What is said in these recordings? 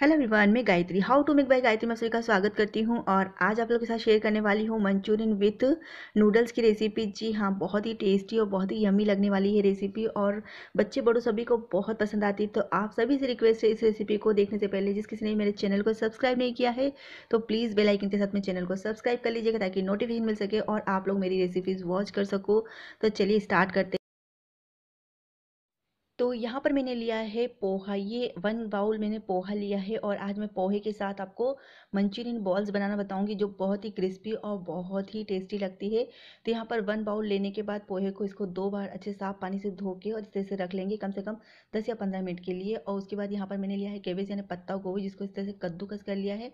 hello everyone मैं Gayatri how to make by Gayatri मैं सभी का स्वागत करती हूँ और आज आप लोगों के साथ शेयर करने वाली हूँ मंचूरियन विथ नूडल्स की रेसिपी जी हाँ बहुत ही टेस्टी और बहुत ही यमी लगने वाली है रेसिपी और बच्चे बड़ों सभी को बहुत पसंद आती है तो आप सभी से रिक्वेस्ट है इस रेसिपी को देखने से पहले जिस किसी ने मेरे चैनल को सब्सक्राइब नहीं किया है तो प्लीज़ बेलाइकन के साथ मेरे चैनल को सब्सक्राइब कर लीजिएगा ताकि नोटिफिकेशन मिल सके और आप लोग मेरी रेसिपीज़ वॉच कर सको तो चलिए स्टार्ट करते तो यहाँ पर मैंने लिया है पोहा ये वन बाउल मैंने पोहा लिया है और आज मैं पोहे के साथ आपको मंचूरियन बॉल्स बनाना बताऊंगी जो बहुत ही क्रिस्पी और बहुत ही टेस्टी लगती है तो यहाँ पर वन बाउल लेने के बाद पोहे को इसको दो बार अच्छे साफ पानी से धो के और इस तरह से रख लेंगे कम से कम दस या पंद्रह मिनट के लिए और उसके बाद यहाँ पर मैंने लिया है केबेज यानी पत्ता गोभी जिसको इस तरह से कद्दूकस कर लिया है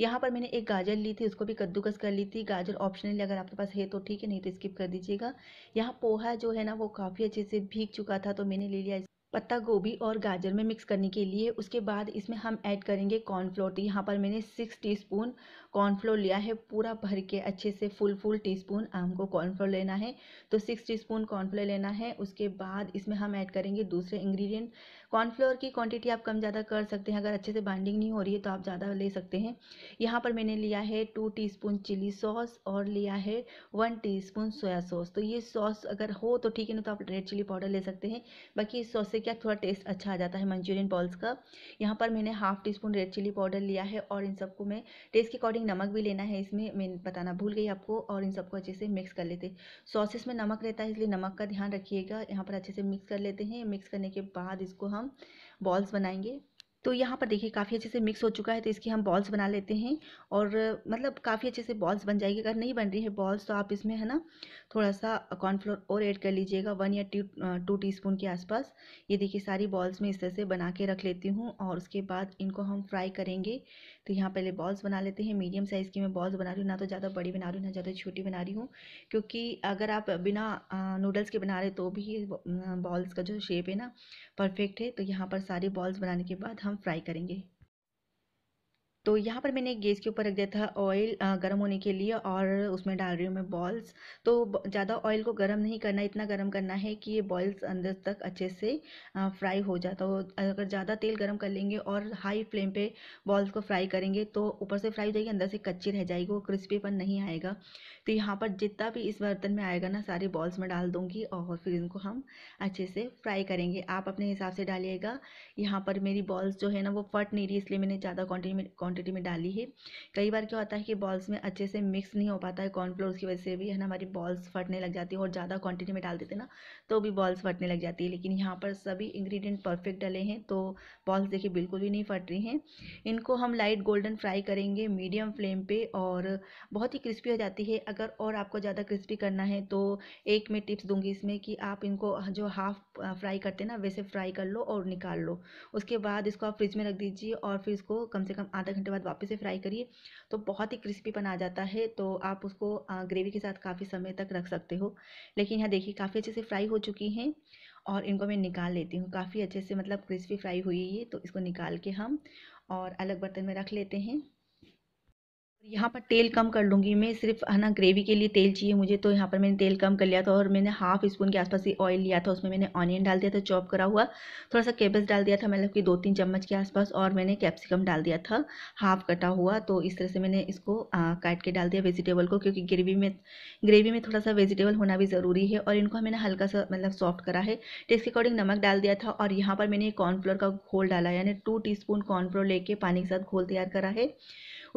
यहाँ पर मैंने एक गाजर ली थी उसको भी कद्दूकस कर ली थी गाजर ऑप्शनली अगर आपके पास है तो ठीक है नहीं तो स्किप कर दीजिएगा यहाँ पोहा जो है ना वो काफ़ी अच्छे से भीग चुका था तो मैंने ले लिया पत्ता गोभी और गाजर में मिक्स करने के लिए उसके बाद इसमें हम ऐड करेंगे कॉर्नफ्लोर तो यहाँ पर मैंने सिक्स टीस्पून कॉर्नफ्लोर लिया है पूरा भर के अच्छे से फुल फुल टी स्पून को कॉर्नफ्लोर लेना है तो सिक्स टी स्पून कॉर्नफ्लोर लेना है उसके बाद इसमें हम ऐड करेंगे दूसरे इंग्रेडिएंट कॉर्नफ्लोर की क्वांटिटी आप कम ज़्यादा कर सकते हैं अगर अच्छे से बाइंडिंग नहीं हो रही है तो आप ज़्यादा ले सकते हैं यहाँ पर मैंने लिया है टू टी चिली सॉस और लिया है वन टी सोया सॉस तो ये सॉस अगर हो तो ठीक है ना तो आप रेड चिली पाउडर ले सकते हैं बाकी इस सॉस से क्या थोड़ा टेस्ट अच्छा आ जाता है मंचूरियन बॉल्स का यहाँ पर मैंने half teaspoon red chilli powder लिया है और इन सबको मैं टेस्ट के अकॉर्डिंग एक नमक भी लेना है इसमें मैं बताना भूल गई आपको और इन सबको अच्छे से मिक्स कर लेते सॉसेस में नमक रहता है इसलिए नमक का ध्यान रखिएगा यहाँ पर अच्छे से मिक्स कर लेते हैं मिक्स करने के बाद इसको हम बॉल्स बनाएंगे तो यहाँ पर देखिए काफ़ी अच्छे से मिक्स हो चुका है तो इसकी हम बॉल्स बना लेते हैं और मतलब काफ़ी अच्छे से बॉल्स बन जाएगी अगर नहीं बन रही है बॉल्स तो आप इसमें है ना थोड़ा सा कॉर्नफ्लोर और ऐड कर लीजिएगा वन या टू टू टी स्पून के आसपास ये देखिए सारी बॉल्स में इस तरह से बना के रख लेती हूँ और उसके बाद इनको हम फ्राई करेंगे तो यहाँ पहले बॉल्स बना लेते हैं मीडियम साइज़ की मैं बॉल्स बना रही हूँ ना तो ज़्यादा बड़ी बना रही हूँ ना ज़्यादा छोटी बना रही हूँ क्योंकि अगर आप बिना नूडल्स के बना रहे तो भी बॉल्स का जो शेप है ना परफेक्ट है तो यहाँ पर सारी बॉल्स बनाने के बाद हम फ्राई करेंगे तो यहाँ पर मैंने गैस के ऊपर रख दिया था ऑयल गर्म होने के लिए और उसमें डाल रही हूँ मैं बॉल्स तो ज़्यादा ऑयल को गर्म नहीं करना इतना गर्म करना है कि ये बॉल्स अंदर तक अच्छे से फ्राई हो जाता हो अगर ज़्यादा तेल गर्म कर लेंगे और हाई फ्लेम पे बॉल्स को फ्राई करेंगे तो ऊपर से फ्राई हो जाएगी अंदर से कच्ची रह जाएगी वो क्रिस्पीपन नहीं आएगा तो यहाँ पर जितना भी इस बर्तन में आएगा ना सारे बॉल्स में डाल दूँगी और फिर इनको हम अच्छे से फ्राई करेंगे आप अपने हिसाब से डालिएगा यहाँ पर मेरी बॉल्स जो है ना वो फट नहीं रही इसलिए मैंने ज़्यादा क्वान्टिटी में क्वांटिटी में डाली है कई बार क्या होता है कि बॉल्स में अच्छे से मिक्स नहीं हो पाता है कॉर्नफ्लोर उसकी वजह से भी है ना हमारी बॉल्स फटने लग जाती है और ज़्यादा क्वांटिटी में डाल देते ना तो भी बॉल्स फटने लग जाती है लेकिन यहाँ पर सभी इंग्रीडियंट परफेक्ट डले हैं तो बॉल्स देखिए बिल्कुल भी नहीं फट रही हैं इनको हम लाइट गोल्डन फ्राई करेंगे मीडियम फ्लेम पर और बहुत ही क्रिस्पी हो जाती है अगर और आपको ज़्यादा क्रिस्पी करना है तो एक मैं टिप्स दूंगी इसमें कि आप इनको जो हाफ फ्राई करते हैं ना वैसे फ्राई कर लो और निकाल लो उसके बाद इसको आप फ्रिज में रख दीजिए और फिर इसको कम से कम आधा घंटे बाद वापस से फ्राई करिए तो बहुत ही क्रिस्पीपन आ जाता है तो आप उसको ग्रेवी के साथ काफ़ी समय तक रख सकते हो लेकिन यहाँ देखिए काफ़ी अच्छे से फ्राई हो चुकी हैं और इनको मैं निकाल लेती हूँ काफ़ी अच्छे से मतलब क्रिस्पी फ्राई हुई है तो इसको निकाल के हम और अलग बर्तन में रख लेते हैं यहाँ पर तेल कम कर लूँगी मैं सिर्फ है ना ग्रेवी के लिए तेल चाहिए मुझे तो यहाँ पर मैंने तेल कम कर लिया था और मैंने हाफ स्पून के आसपास ही ऑयल लिया था उसमें मैंने ऑनियन डाल दिया था चॉप करा हुआ थोड़ा सा केबस डाल दिया था मतलब कि दो तीन चम्मच के आसपास और मैंने कैप्सिकम डाल दिया था हाफ कटा हुआ तो इस तरह से मैंने इसको काट के डाल दिया वेजिटेबल को क्योंकि ग्रेवी में ग्रेवी में थोड़ा सा वेजिटेबल होना भी ज़रूरी है और इनको मैंने हल्का सा मतलब सॉफ्ट करा है टेस्ट के अकॉर्डिंग नमक डाल दिया था और यहाँ पर मैंने कॉर्नफ्लोर का घोल डाला यानी टू टी स्पून कॉर्नफ्लोर लेके पानी के साथ घोल तैयार करा है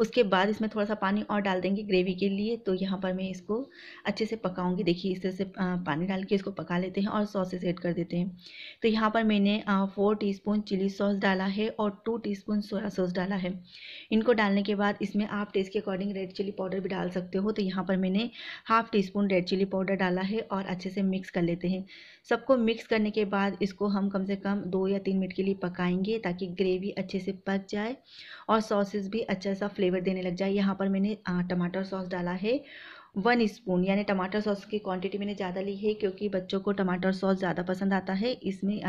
उसके बाद इसमें थोड़ा सा पानी और डाल देंगे ग्रेवी के लिए तो यहाँ पर मैं इसको अच्छे से पकाऊंगी देखिए इस तरह से पानी डाल के इसको पका लेते हैं और सॉसेस ऐड कर देते हैं तो यहाँ पर मैंने फोर स्पून चिली सॉस डाला है और टू स्पून सोया सॉस डाला है इनको डालने के बाद इसमें आप टेस्ट के अकॉर्डिंग रेड चिली पाउडर भी डाल सकते हो तो यहाँ पर मैंने half teaspoon red chilli powder डाला है और अच्छे से मिक्स कर लेते हैं सबको मिक्स करने के बाद इसको हम कम से कम दो या तीन मिनट के लिए पकाएंगे ताकि ग्रेवी अच्छे से पक जाए और सॉसेस भी अच्छा सा फ्लेवर फ्लेवर देने लग जाए यहाँ पर मैंने टमाटर सॉस डाला है वन स्पून यानी टमाटर सॉस की क्वांटिटी मैंने ज़्यादा ली है क्योंकि बच्चों को टमाटर सॉस ज़्यादा पसंद आता है इसमें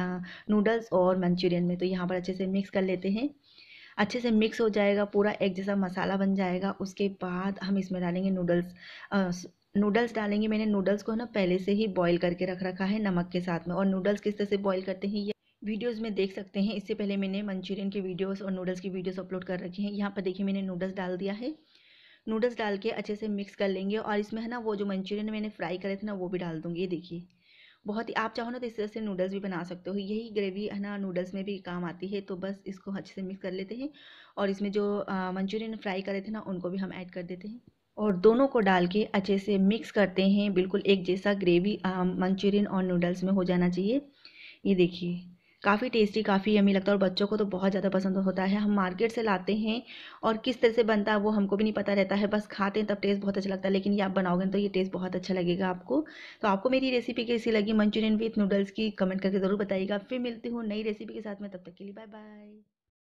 नूडल्स और मंचूरियन में तो यहाँ पर अच्छे से मिक्स कर लेते हैं अच्छे से मिक्स हो जाएगा पूरा एक जैसा मसाला बन जाएगा उसके बाद हम इसमें डालेंगे नूडल्स नूडल्स डालेंगे मैंने नूडल्स को ना पहले से ही बॉईल करके रख रखा है नमक के साथ में और नूडल्स किस तरह से बॉईल करते हैं ये वीडियोस में देख सकते हैं इससे पहले मैंने मंचूरियन के वीडियोस और नूडल्स की वीडियोस अपलोड कर रखी हैं यहाँ पर देखिए मैंने नूडल्स डाल दिया है नूडल्स डाल के अच्छे से मिक्स कर लेंगे और इसमें है ना वो जो मंचूरियन मैंने फ्राई करे थे ना वो भी डाल दूँगी ये देखिए बहुत ही आप चाहो ना तो इस तरह से नूडल्स भी बना सकते हो यही ग्रेवी है ना नूडल्स में भी काम आती है तो बस इसको अच्छे से मिक्स कर लेते हैं और इसमें जो मंचूरियन फ्राई करे थे ना उनको भी हम ऐड कर देते हैं और दोनों को डाल के अच्छे से मिक्स करते हैं बिल्कुल एक जैसा ग्रेवी मंचूरियन और नूडल्स में हो जाना चाहिए ये देखिए काफ़ी टेस्टी काफ़ी यमी लगता है और बच्चों को तो बहुत ज़्यादा पसंद होता है हम मार्केट से लाते हैं और किस तरह से बनता है वो हमको भी नहीं पता रहता है बस खाते हैं तब टेस्ट बहुत अच्छा लगता है लेकिन ये आप बनाओगे तो ये टेस्ट बहुत अच्छा लगेगा आपको तो आपको मेरी रेसिपी कैसी लगी मंचूरियन विथ नूडल्स की कमेंट करके ज़रूर बताइएगा फिर मिलती हूँ नई रेसिपी के साथ में तब तक के लिए बाय बाय